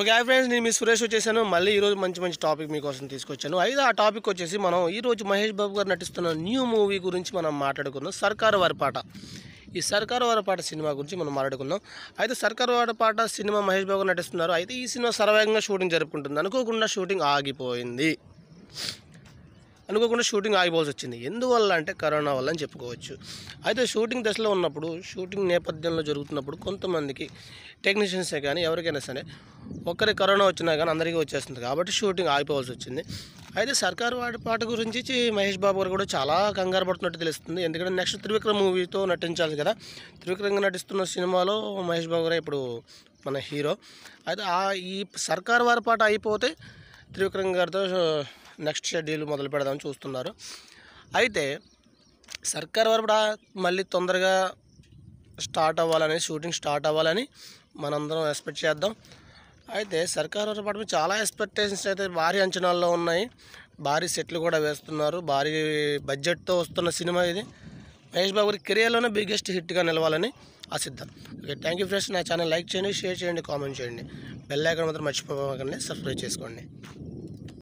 okay hi friends నేను మీ సురేష్ వచ్చేసాను మళ్ళీ ఈరోజు మంచి మంచి టాపిక్ మీకోసం తీసుకొచ్చాను అయితే ఆ టాపిక్ వచ్చేసి మనం ఈరోజు మహేష్ బాబు గారు నటిస్తున్న న్యూ మూవీ గురించి మనం మాట్లాడుకున్నాం సర్కారు వారి పాట ఈ సర్కారు పాట సినిమా గురించి మనం మాట్లాడుకుందాం అయితే సర్కారు పాట సినిమా మహేష్ బాబు నటిస్తున్నారు అయితే ఈ సినిమా సర్వేగంగా షూటింగ్ జరుపుకుంటుంది అనుకోకుండా షూటింగ్ ఆగిపోయింది అనుకోకుండా షూటింగ్ ఆగిపోవాల్సి వచ్చింది ఎందువల్ల అంటే కరోనా వల్ల అని చెప్పుకోవచ్చు అయితే షూటింగ్ దశలో ఉన్నప్పుడు షూటింగ్ నేపథ్యంలో జరుగుతున్నప్పుడు కొంతమందికి టెక్నీషియన్సే కానీ ఎవరికైనా సరే ఒక్కరికి కరోనా వచ్చినా కానీ అందరికీ వచ్చేస్తుంది కాబట్టి షూటింగ్ ఆగిపోవాల్సి వచ్చింది అయితే సర్కారు వాటి పాట గురించి మహేష్ బాబు గారు కూడా చాలా కంగారు పడుతున్నట్టు తెలుస్తుంది ఎందుకంటే నెక్స్ట్ త్రివిక్రమ్ మూవీతో నటించాలి కదా త్రివిక్రమ్ నటిస్తున్న సినిమాలో మహేష్ బాబు గారు ఇప్పుడు మన హీరో అయితే ఆ ఈ సర్కార్ వారి పాట అయిపోతే త్రివిక్రమ్ గారితో నెక్స్ట్ షెడ్యూల్ మొదలు పెడదామని చూస్తున్నారు అయితే సర్కార్ వారు కూడా మళ్ళీ తొందరగా స్టార్ట్ అవ్వాలని షూటింగ్ స్టార్ట్ అవ్వాలని మనందరం ఎక్స్పెక్ట్ చేద్దాం అయితే సర్కార్ వారి పాటు చాలా ఎక్స్పెక్టేషన్స్ అయితే భారీ అంచనాల్లో ఉన్నాయి భారీ సెట్లు కూడా వేస్తున్నారు భారీ బడ్జెట్తో వస్తున్న సినిమా ఇది మహేష్ బాబు కెరియర్లోనే బిగ్గెస్ట్ హిట్గా నిలవాలని ఆశిద్దాం ఓకే థ్యాంక్ యూ ఫ్రెండ్స్ నా ఛానల్ లైక్ చేయండి షేర్ చేయండి కామెంట్ చేయండి బెల్లైకన్ మాత్రం మర్చిపోకండి సబ్స్క్రైబ్ చేసుకోండి